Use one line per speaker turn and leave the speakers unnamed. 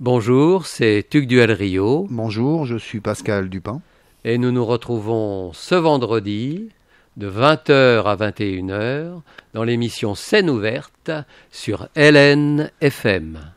Bonjour, c'est Tuc Duel Rio. Bonjour, je suis Pascal Dupin.
Et nous nous retrouvons ce vendredi de 20h à 21h dans l'émission Scène ouverte sur LNFM.